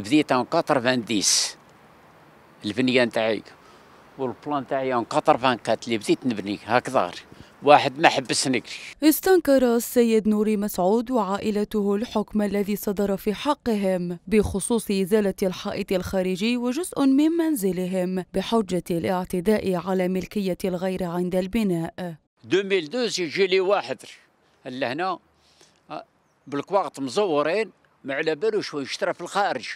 بديت ان 90 البنيه نتاعي والبلان تاعي ان 84 اللي بديت نبني هكذا واحد ما حبسني استنكر السيد نوري مسعود وعائلته الحكم الذي صدر في حقهم بخصوص إزالة الحائط الخارجي وجزء من منزلهم بحجة الاعتداء على ملكية الغير عند البناء 2002 يجي لي واحد لهنا آه، بالكواغط مزورين ما على بالوش يشترى في الخارج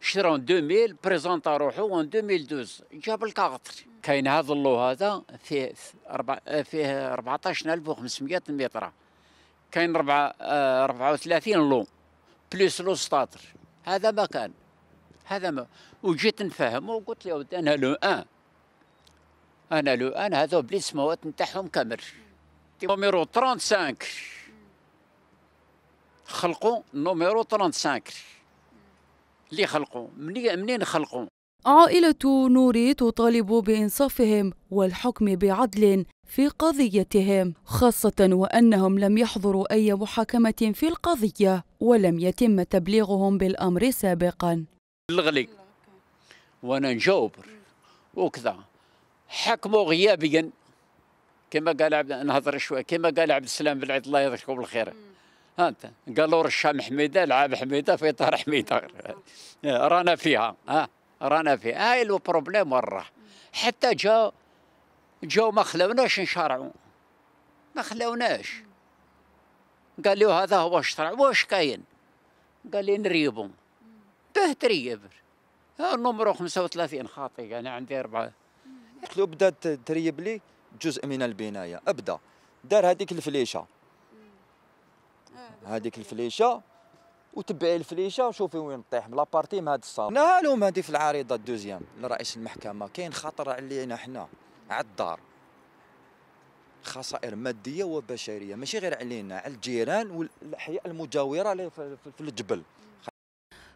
شرا 2000 بريزونتا روحو 2012 جاب الكاغتر كاين هذا اللو هذا فيه أربع فيه 14500 متر كاين 34 آه، لو بلوس لو ستاتر هذا ما كان هذا ما وجيت نفهمه وقلت له انا لو ان انا لو ان هذا بلي سموات نتاعهم كامل نوميرو 35 خلقوا نوميرو 35 اللي خلقوا منين خلقوا عائلة نوري تطالب بإنصافهم والحكم بعدل في قضيتهم خاصة وأنهم لم يحضروا أي محاكمة في القضية ولم يتم تبليغهم بالأمر سابقا الغلي وأنا نجاوبر وكذا حكموا غيابيا كما قال عبد نهضر شوي كما قال عبد السلام بالعيد الله يذكره بالخير انت قالوا رشام حميده لعاب حميده في طار حميده رانا فيها ها رانا فيها هاي آه، لو بروبليم وراه حتى جا جاو ما خلاوناش نشارعوا ما خلاوناش قال لي هذا هو الشرع واش كاين قال لي نريبو به تريب نمرو 35 خاطي يعني عندي اربعه قلت له بدا تريب لي جزء من البنايه ابدا دار هذيك الفليشه آه. هذيك الفليشه وتبعي الفليشه وشوفي وين طيح من لابارتي من هذا الصاب انا لهم هذه في العريضه الدوزيام لرئيس المحكمه كاين خطر علينا حنا على الدار خسائر ماديه وبشريه ماشي غير علينا على الجيران والاحياء المجاوره في الجبل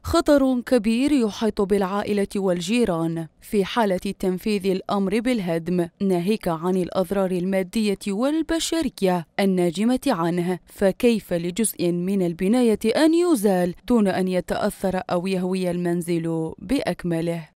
خطر كبير يحيط بالعائلة والجيران في حالة تنفيذ الأمر بالهدم ناهيك عن الأضرار المادية والبشرية الناجمة عنه فكيف لجزء من البناية أن يزال دون أن يتأثر أو يهوي المنزل بأكمله